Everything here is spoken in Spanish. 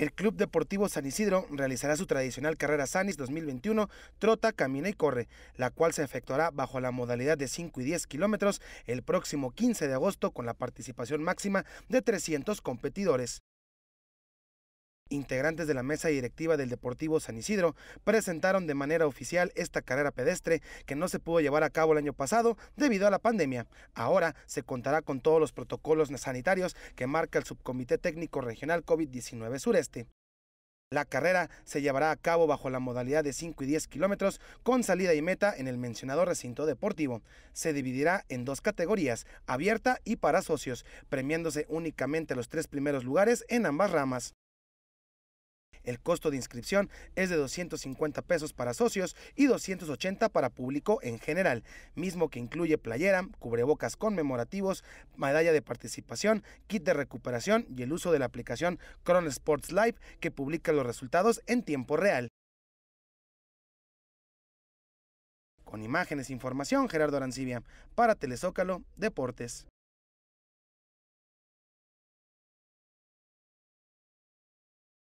El Club Deportivo San Isidro realizará su tradicional carrera Sanis 2021, trota, camina y corre, la cual se efectuará bajo la modalidad de 5 y 10 kilómetros el próximo 15 de agosto con la participación máxima de 300 competidores integrantes de la mesa directiva del Deportivo San Isidro presentaron de manera oficial esta carrera pedestre que no se pudo llevar a cabo el año pasado debido a la pandemia. Ahora se contará con todos los protocolos sanitarios que marca el Subcomité Técnico Regional COVID-19 Sureste. La carrera se llevará a cabo bajo la modalidad de 5 y 10 kilómetros con salida y meta en el mencionado recinto deportivo. Se dividirá en dos categorías, abierta y para socios, premiándose únicamente los tres primeros lugares en ambas ramas. El costo de inscripción es de 250 pesos para socios y 280 para público en general, mismo que incluye playera, cubrebocas conmemorativos, medalla de participación, kit de recuperación y el uso de la aplicación Cron Sports Live que publica los resultados en tiempo real. Con imágenes e información, Gerardo Arancibia, para Telezócalo Deportes.